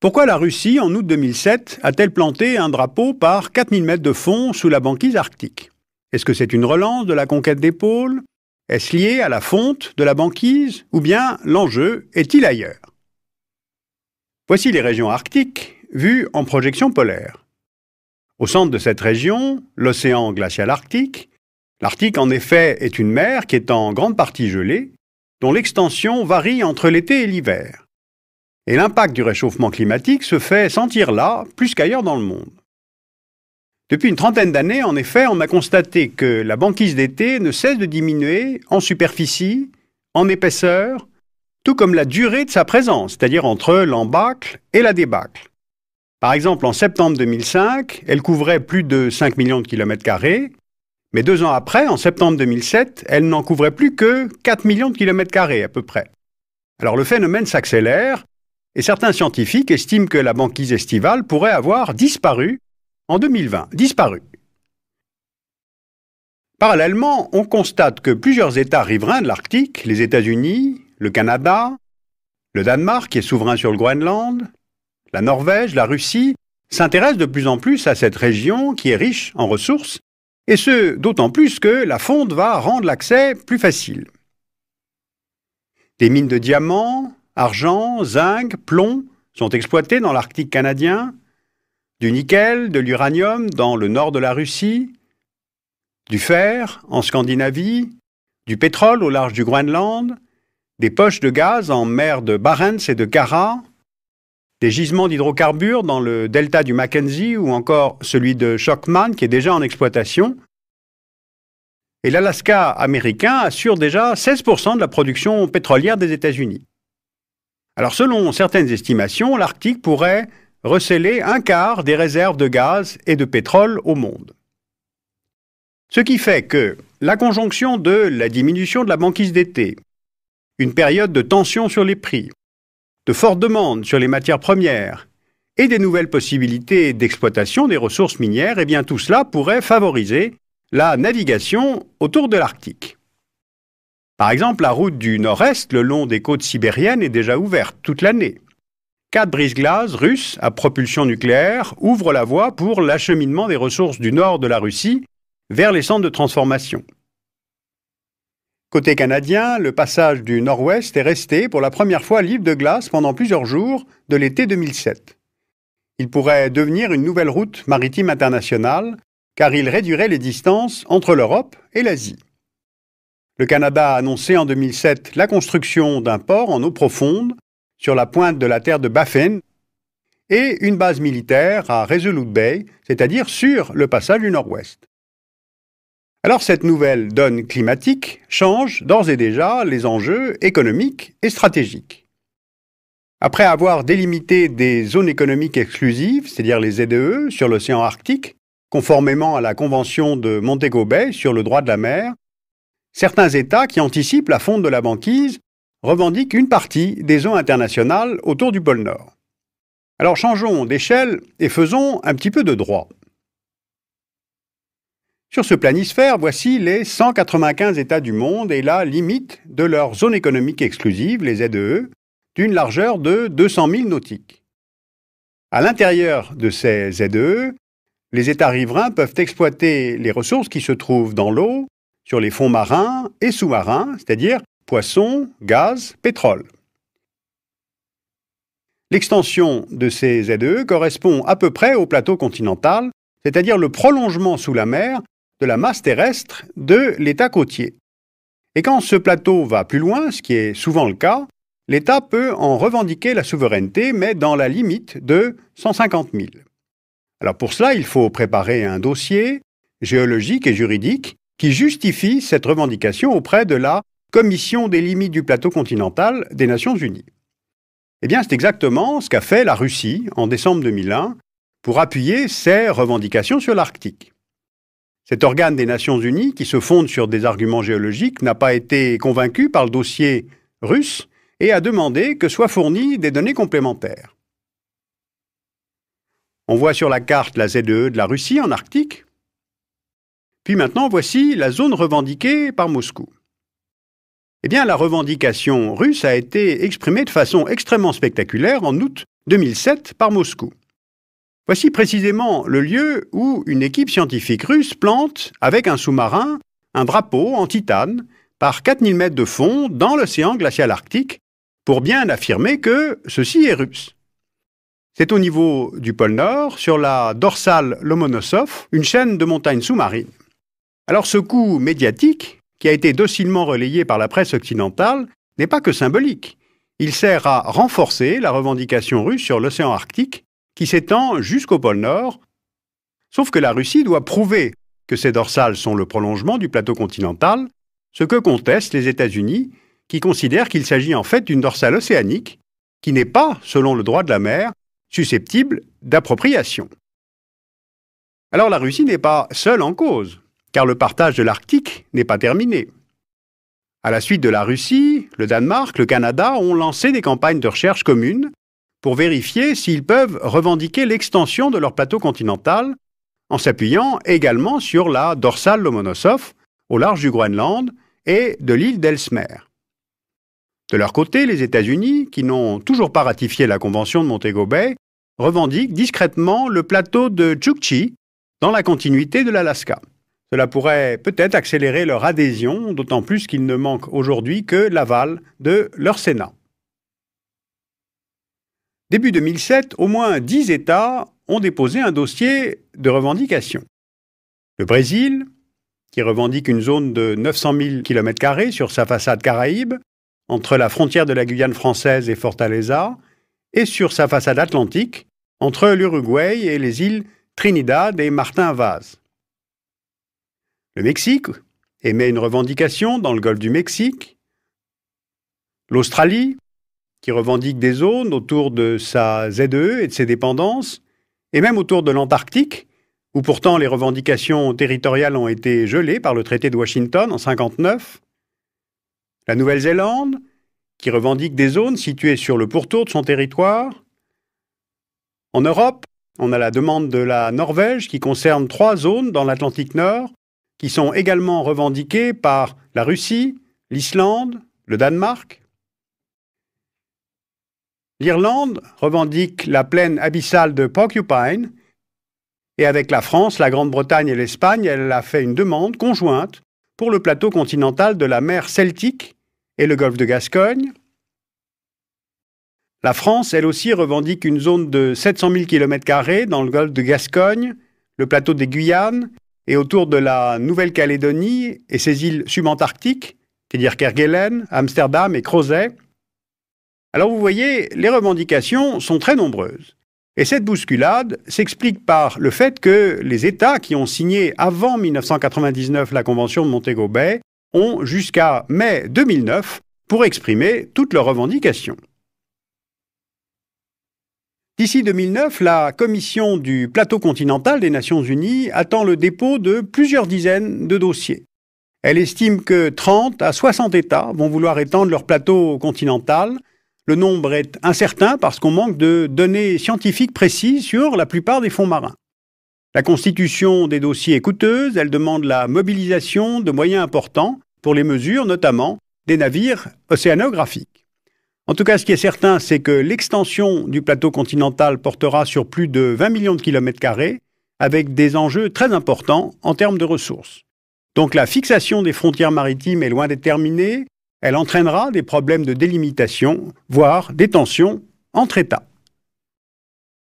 Pourquoi la Russie, en août 2007, a-t-elle planté un drapeau par 4000 mètres de fond sous la banquise arctique Est-ce que c'est une relance de la conquête des pôles Est-ce lié à la fonte de la banquise Ou bien l'enjeu est-il ailleurs Voici les régions arctiques vues en projection polaire. Au centre de cette région, l'océan glacial arctique. L'Arctique, en effet, est une mer qui est en grande partie gelée, dont l'extension varie entre l'été et l'hiver. Et l'impact du réchauffement climatique se fait sentir là, plus qu'ailleurs dans le monde. Depuis une trentaine d'années, en effet, on a constaté que la banquise d'été ne cesse de diminuer en superficie, en épaisseur, tout comme la durée de sa présence, c'est-à-dire entre l'embâcle et la débâcle. Par exemple, en septembre 2005, elle couvrait plus de 5 millions de kilomètres carrés, mais deux ans après, en septembre 2007, elle n'en couvrait plus que 4 millions de kilomètres carrés à peu près. Alors le phénomène s'accélère, et certains scientifiques estiment que la banquise estivale pourrait avoir disparu en 2020. Disparu. Parallèlement, on constate que plusieurs États riverains de l'Arctique, les États-Unis, le Canada, le Danemark qui est souverain sur le Groenland, la Norvège, la Russie, s'intéressent de plus en plus à cette région qui est riche en ressources, et ce, d'autant plus que la fonte va rendre l'accès plus facile. Des mines de diamants, argent, zinc, plomb sont exploités dans l'Arctique canadien, du nickel, de l'uranium dans le nord de la Russie, du fer en Scandinavie, du pétrole au large du Groenland, des poches de gaz en mer de Barents et de Kara, des gisements d'hydrocarbures dans le delta du Mackenzie ou encore celui de Shockman qui est déjà en exploitation. Et l'Alaska américain assure déjà 16% de la production pétrolière des États-Unis. Alors selon certaines estimations, l'Arctique pourrait recéler un quart des réserves de gaz et de pétrole au monde. Ce qui fait que la conjonction de la diminution de la banquise d'été, une période de tension sur les prix, de fortes demandes sur les matières premières et des nouvelles possibilités d'exploitation des ressources minières, eh bien tout cela pourrait favoriser la navigation autour de l'Arctique. Par exemple, la route du nord-est le long des côtes sibériennes est déjà ouverte toute l'année. Quatre brises-glaces russes à propulsion nucléaire ouvrent la voie pour l'acheminement des ressources du nord de la Russie vers les centres de transformation. Côté canadien, le passage du nord-ouest est resté pour la première fois libre de glace pendant plusieurs jours de l'été 2007. Il pourrait devenir une nouvelle route maritime internationale car il réduirait les distances entre l'Europe et l'Asie. Le Canada a annoncé en 2007 la construction d'un port en eau profonde sur la pointe de la terre de Baffin et une base militaire à Resolute Bay, c'est-à-dire sur le passage du Nord-Ouest. Alors cette nouvelle donne climatique change d'ores et déjà les enjeux économiques et stratégiques. Après avoir délimité des zones économiques exclusives, c'est-à-dire les ZEE, e, sur l'océan Arctique, conformément à la Convention de Montego Bay sur le droit de la mer, certains États qui anticipent la fonte de la banquise revendiquent une partie des eaux internationales autour du pôle Nord. Alors changeons d'échelle et faisons un petit peu de droit. Sur ce planisphère, voici les 195 États du monde et la limite de leur zone économique exclusive, les ZEE, e, d'une largeur de 200 000 nautiques. À l'intérieur de ces ZEE, e, les États riverains peuvent exploiter les ressources qui se trouvent dans l'eau sur les fonds marins et sous-marins, c'est-à-dire poissons, gaz, pétrole. L'extension de ces ZEE correspond à peu près au plateau continental, c'est-à-dire le prolongement sous la mer de la masse terrestre de l'État côtier. Et quand ce plateau va plus loin, ce qui est souvent le cas, l'État peut en revendiquer la souveraineté, mais dans la limite de 150 000. Alors pour cela, il faut préparer un dossier géologique et juridique qui justifie cette revendication auprès de la Commission des limites du plateau continental des Nations Unies. Eh bien, c'est exactement ce qu'a fait la Russie en décembre 2001 pour appuyer ses revendications sur l'Arctique. Cet organe des Nations Unies, qui se fonde sur des arguments géologiques, n'a pas été convaincu par le dossier russe et a demandé que soient fournies des données complémentaires. On voit sur la carte la ZEE e de la Russie en Arctique, puis maintenant, voici la zone revendiquée par Moscou. Eh bien, la revendication russe a été exprimée de façon extrêmement spectaculaire en août 2007 par Moscou. Voici précisément le lieu où une équipe scientifique russe plante, avec un sous-marin, un drapeau en titane par 4000 mètres de fond dans l'océan glacial arctique pour bien affirmer que ceci est russe. C'est au niveau du pôle Nord, sur la dorsale Lomonosov, une chaîne de montagnes sous-marines. Alors ce coup médiatique, qui a été docilement relayé par la presse occidentale, n'est pas que symbolique. Il sert à renforcer la revendication russe sur l'océan Arctique, qui s'étend jusqu'au pôle Nord. Sauf que la Russie doit prouver que ces dorsales sont le prolongement du plateau continental, ce que contestent les États-Unis, qui considèrent qu'il s'agit en fait d'une dorsale océanique, qui n'est pas, selon le droit de la mer, susceptible d'appropriation. Alors la Russie n'est pas seule en cause car le partage de l'Arctique n'est pas terminé. À la suite de la Russie, le Danemark, le Canada ont lancé des campagnes de recherche communes pour vérifier s'ils peuvent revendiquer l'extension de leur plateau continental en s'appuyant également sur la dorsale Lomonosov au large du Groenland et de l'île d'Elsmer. De leur côté, les États-Unis, qui n'ont toujours pas ratifié la Convention de Montego Bay, revendiquent discrètement le plateau de Chukchi dans la continuité de l'Alaska. Cela pourrait peut-être accélérer leur adhésion, d'autant plus qu'il ne manque aujourd'hui que l'aval de leur Sénat. Début 2007, au moins dix États ont déposé un dossier de revendication. Le Brésil, qui revendique une zone de 900 000 km sur sa façade caraïbe, entre la frontière de la Guyane française et Fortaleza, et sur sa façade atlantique, entre l'Uruguay et les îles Trinidad et Martin Vaz. Le Mexique émet une revendication dans le golfe du Mexique. L'Australie, qui revendique des zones autour de sa ZEE et de ses dépendances, et même autour de l'Antarctique, où pourtant les revendications territoriales ont été gelées par le traité de Washington en 1959. La Nouvelle-Zélande, qui revendique des zones situées sur le pourtour de son territoire. En Europe, on a la demande de la Norvège qui concerne trois zones dans l'Atlantique Nord qui sont également revendiquées par la Russie, l'Islande, le Danemark. L'Irlande revendique la plaine abyssale de Porcupine, et avec la France, la Grande-Bretagne et l'Espagne, elle a fait une demande conjointe pour le plateau continental de la mer Celtique et le golfe de Gascogne. La France, elle aussi, revendique une zone de 700 000 km dans le golfe de Gascogne, le plateau des Guyanes et autour de la Nouvelle-Calédonie et ses îles subantarctiques, c'est-à-dire Kerguelen, Amsterdam et Crozet. Alors vous voyez, les revendications sont très nombreuses. Et cette bousculade s'explique par le fait que les États qui ont signé avant 1999 la Convention de Montego Bay ont jusqu'à mai 2009 pour exprimer toutes leurs revendications. D'ici 2009, la Commission du plateau continental des Nations Unies attend le dépôt de plusieurs dizaines de dossiers. Elle estime que 30 à 60 États vont vouloir étendre leur plateau continental. Le nombre est incertain parce qu'on manque de données scientifiques précises sur la plupart des fonds marins. La constitution des dossiers est coûteuse, elle demande la mobilisation de moyens importants pour les mesures, notamment des navires océanographiques. En tout cas, ce qui est certain, c'est que l'extension du plateau continental portera sur plus de 20 millions de kilomètres carrés, avec des enjeux très importants en termes de ressources. Donc la fixation des frontières maritimes est loin d'être terminée, elle entraînera des problèmes de délimitation, voire des tensions entre États.